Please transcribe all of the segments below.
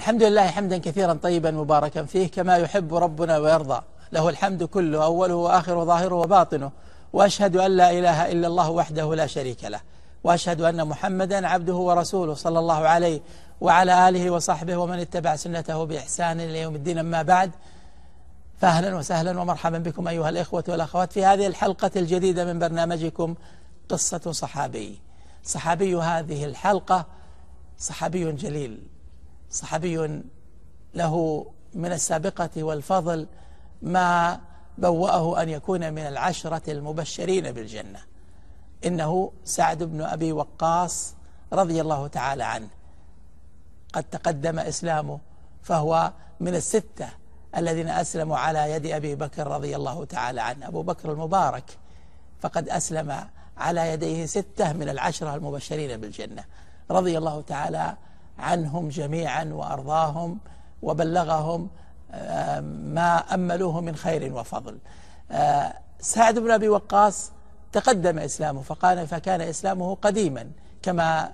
الحمد لله حمدا كثيرا طيبا مباركا فيه كما يحب ربنا ويرضى له الحمد كله أوله وآخره ظاهره وباطنه وأشهد أن لا إله إلا الله وحده لا شريك له وأشهد أن محمدا عبده ورسوله صلى الله عليه وعلى آله وصحبه ومن اتبع سنته بإحسان إلى يوم الدين أما بعد فأهلا وسهلا ومرحبا بكم أيها الإخوة والأخوات في هذه الحلقة الجديدة من برنامجكم قصة صحابي صحابي هذه الحلقة صحابي جليل صحابي له من السابقة والفضل ما بوأه أن يكون من العشرة المبشرين بالجنة إنه سعد بن أبي وقاص رضي الله تعالى عنه قد تقدم إسلامه فهو من الستة الذين أسلموا على يد أبي بكر رضي الله تعالى عنه أبو بكر المبارك فقد أسلم على يديه ستة من العشرة المبشرين بالجنة رضي الله تعالى عنهم جميعا وأرضاهم وبلغهم آه، ما أملوه من خير وفضل آه، سعد بن أبي وقاص تقدم إسلامه فقال فكان إسلامه قديما كما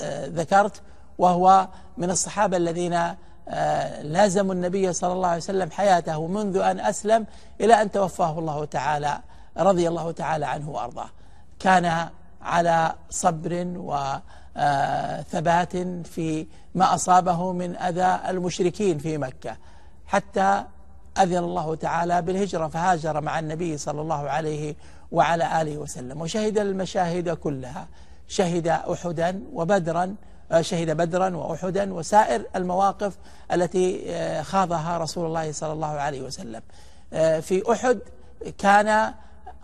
آه، ذكرت وهو من الصحابة الذين لازموا النبي صلى الله عليه وسلم حياته منذ أن أسلم إلى أن توفاه الله تعالى رضي الله تعالى عنه وأرضاه كان على صبر و آه، ثبات في ما أصابه من أذى المشركين في مكة حتى أذن الله تعالى بالهجرة فهاجر مع النبي صلى الله عليه وعلى آله وسلم وشهد المشاهد كلها شهد أحدا وبدرا آه، شهد بدرا وأحدا وسائر المواقف التي آه، خاضها رسول الله صلى الله عليه وسلم في أحد كان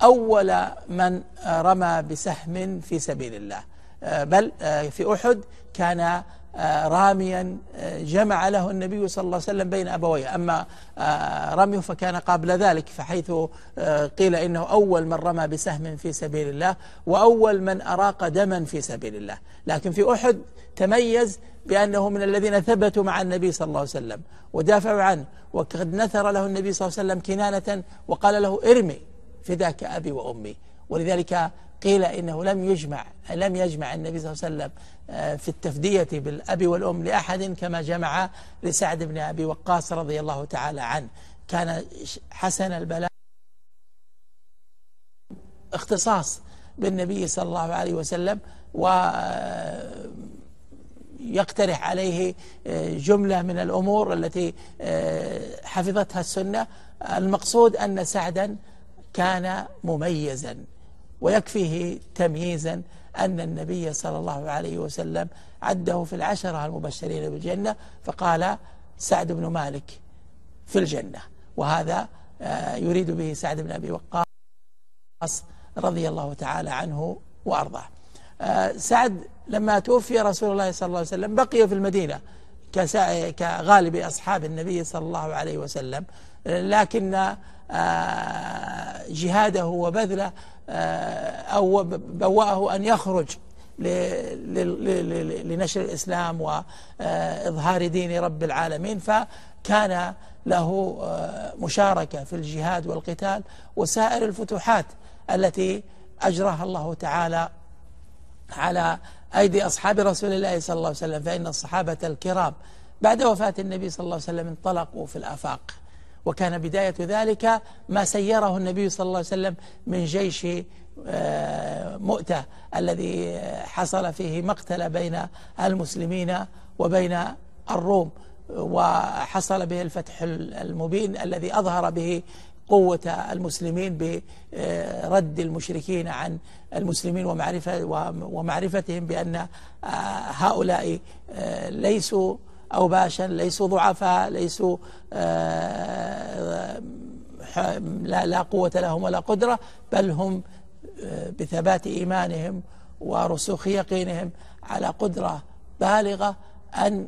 أول من رمى بسهم في سبيل الله آه، بل آه، في أحد كان آه، راميا جمع له النبي صلى الله عليه وسلم بين أبويه أما رميه فكان قبل ذلك فحيث قيل إنه أول من رمى بسهم في سبيل الله وأول من أراق دما في سبيل الله لكن في أحد تميز بأنه من الذين ثبتوا مع النبي صلى الله عليه وسلم ودافعوا عنه وقد نثر له النبي صلى الله عليه وسلم كنانة وقال له ارمي فداك أبي وأمي ولذلك قيل إنه لم يجمع لم يجمع النبي صلى الله عليه وسلم آه، في التفدية بالأب والأم لأحد كما جمع لسعد بن أبي وقاص رضي الله تعالى عنه كان حسن البلاء اختصاص بالنبي صلى الله عليه وسلم و آه، يقترح عليه آه، جملة من الأمور التي حفظتها السنة المقصود أن سعدا كان مميزا ويكفيه تمييزا أن النبي صلى الله عليه وسلم عده في العشرة المبشرين بالجنة فقال سعد بن مالك في الجنة وهذا آه، يريد به سعد بن أبي وقاص رضي الله تعالى عنه وأرضاه آه، سعد لما توفي رسول الله صلى الله عليه وسلم بقي في المدينة كغالب أصحاب النبي صلى الله عليه وسلم لكن آه، جهاده وبذله آه، أو بوأه أن يخرج لنشر الإسلام وإظهار آه، دين رب العالمين فكان له مشاركة في الجهاد والقتال وسائر الفتوحات التي أجراها الله تعالى على أيدي أصحاب رسول الله صلى الله عليه وسلم فإن الصحابة الكرام بعد وفاة النبي صلى الله عليه وسلم انطلقوا في الآفاق وكان بداية ذلك ما سيره النبي صلى الله عليه وسلم من جيش آه، مؤتة الذي آه، حصل فيه مقتل بين المسلمين وبين الروم وحصل به الفتح المبين الذي أظهر به قوة المسلمين برد المشركين عن المسلمين ومعرفة ومعرفتهم بأن آه، هؤلاء آه، ليسوا أوباشا ليسوا ضعفاء ليسوا آه، لا, لا قوة لهم ولا قدرة بل هم بثبات إيمانهم ورسوخ يقينهم على قدرة بالغة أن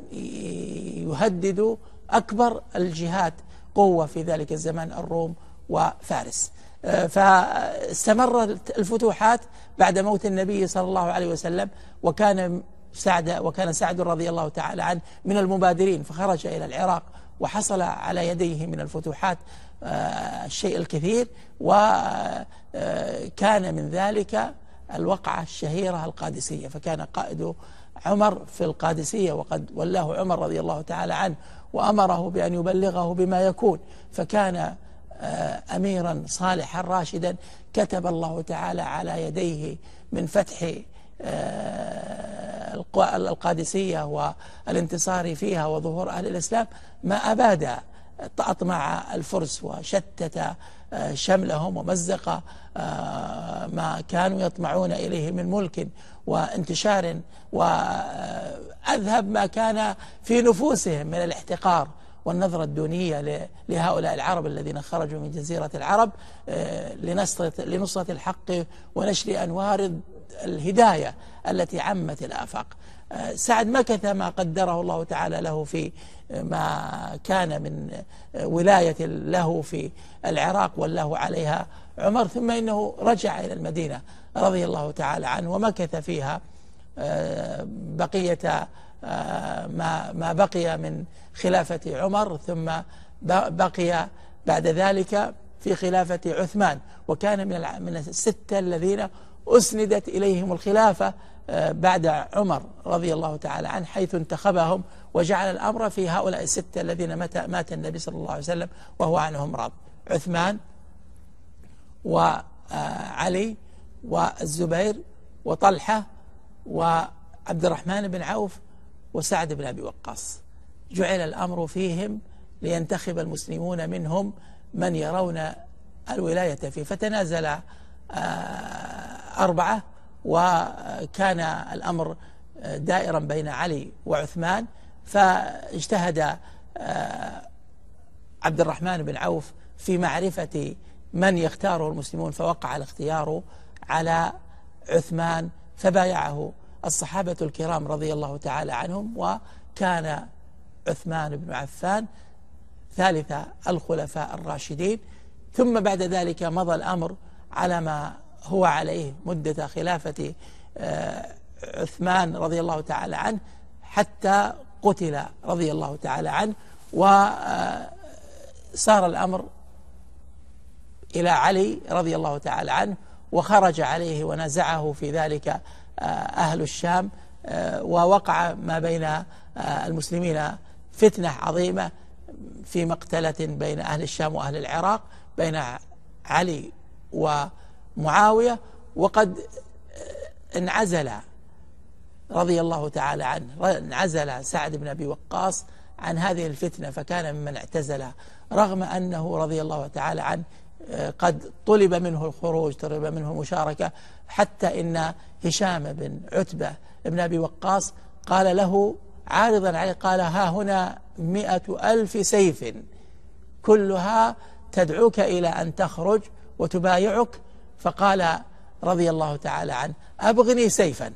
يهددوا أكبر الجهات قوة في ذلك الزمان الروم وفارس آه، فاستمرت الفتوحات بعد موت النبي صلى الله عليه وسلم وكان سعد وكان سعد رضي الله تعالى عنه من المبادرين فخرج إلى العراق وحصل على يديه من الفتوحات آه، الشيء الكثير وكان آه، من ذلك الوقعة الشهيرة القادسية فكان قائد عمر في القادسية وقد ولاه عمر رضي الله تعالى عنه وأمره بأن يبلغه بما يكون فكان آه، أميرا صالحا راشدا كتب الله تعالى على يديه من فتح آه، القادسية والانتصار فيها وظهور أهل الإسلام ما أباد أطمع الفرس وشتت آه، شملهم ومزق ما كانوا يطمعون إليه من ملك وانتشار وأذهب ما كان في نفوسهم من الاحتقار والنظرة الدونية لهؤلاء العرب الذين خرجوا من جزيرة العرب آه، لنصرة الحق ونشر أنوار الهداية التي عمت الآفاق آه، سعد مكث ما قدره الله تعالى له في آه، ما كان من ولاية له في العراق والله عليها عمر ثم إنه رجع إلى المدينة رضي الله تعالى عنه ومكث فيها بقية آه، ما ما بقي من خلافة عمر ثم بقي بعد ذلك في خلافة عثمان وكان من من الستة الذين أسندت إليهم الخلافة آه، بعد عمر رضي الله تعالى عنه حيث انتخبهم وجعل الأمر في هؤلاء الستة الذين مات مات النبي صلى الله عليه وسلم وهو عنهم رض عثمان وعلي آه، والزبير وطلحة وعبد الرحمن بن عوف وسعد بن أبي وقاص جعل الأمر فيهم لينتخب المسلمون منهم من يرون الولاية فيه فتنازل آه، أربعة وكان الأمر آه، دائرا بين علي وعثمان فاجتهد آه، عبد الرحمن بن عوف في معرفة من يختاره المسلمون فوقع الاختيار على عثمان فبايعه الصحابة الكرام رضي الله تعالى عنهم وكان عثمان بن عفان ثالث الخلفاء الراشدين ثم بعد ذلك مضى الأمر على ما هو عليه مدة خلافة آه، عثمان رضي الله تعالى عنه حتى قتل رضي الله تعالى عنه وصار آه، الأمر إلى علي رضي الله تعالى عنه وخرج عليه ونزعه في ذلك أهل الشام آه، ووقع ما بين آه، المسلمين فتنة عظيمة في مقتلة بين أهل الشام وأهل العراق بين علي ومعاوية وقد آه، انعزل رضي الله تعالى عنه انعزل سعد بن أبي وقاص عن هذه الفتنة فكان ممن اعتزلها رغم أنه رضي الله تعالى عنه قد طلب منه الخروج طلب منه المشاركة حتى إن هشام بن عتبة بن أبي وقاص قال له عارضا عليه قال ها هنا مئة ألف سيف كلها تدعوك إلى أن تخرج وتبايعك فقال رضي الله تعالى عنه أبغني سيفا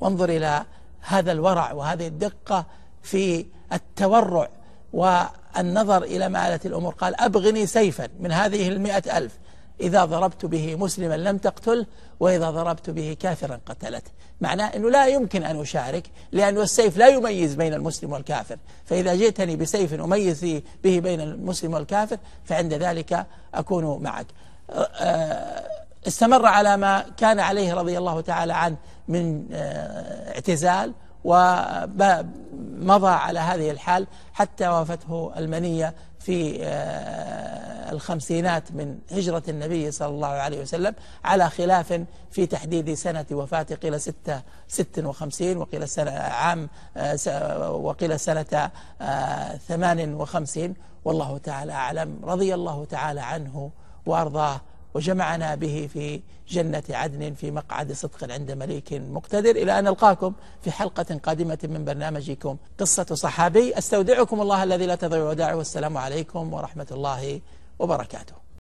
وانظر إلى هذا الورع وهذه الدقة في التورع و النظر إلى مآلة الأمور قال أبغني سيفا من هذه المئة ألف إذا ضربت به مسلما لم تقتله وإذا ضربت به كافرا قتلته معناه أنه لا يمكن أن أشارك لأن السيف لا يميز بين المسلم والكافر فإذا جئتني بسيف أميز به بين المسلم والكافر فعند ذلك أكون معك أه، أه، استمر على ما كان عليه رضي الله تعالى عنه من أه، اعتزال ومضى على هذه الحال حتى وافته المنية في آه، الخمسينات من هجرة النبي صلى الله عليه وسلم على خلاف في تحديد سنة وفاته قيل ستة ست وخمسين وقيل سنة عام آه، وقيل سنة آه، ثمان وخمسين والله تعالى أعلم رضي الله تعالى عنه وأرضاه وجمعنا به في جنة عدن في مقعد صدق عند مليك مقتدر إلى أن نلقاكم في حلقة قادمة من برنامجكم قصة صحابي أستودعكم الله الذي لا تضيع وداعه والسلام عليكم ورحمة الله وبركاته